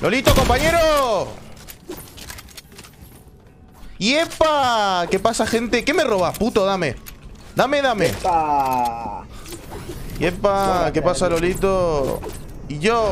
¡Lolito, compañero! ¡Yepa! ¿Qué pasa, gente? ¿Qué me robas, puto? Dame. Dame, dame. ¡Yepa! epa, ¿Qué pasa, Lolito? Y yo...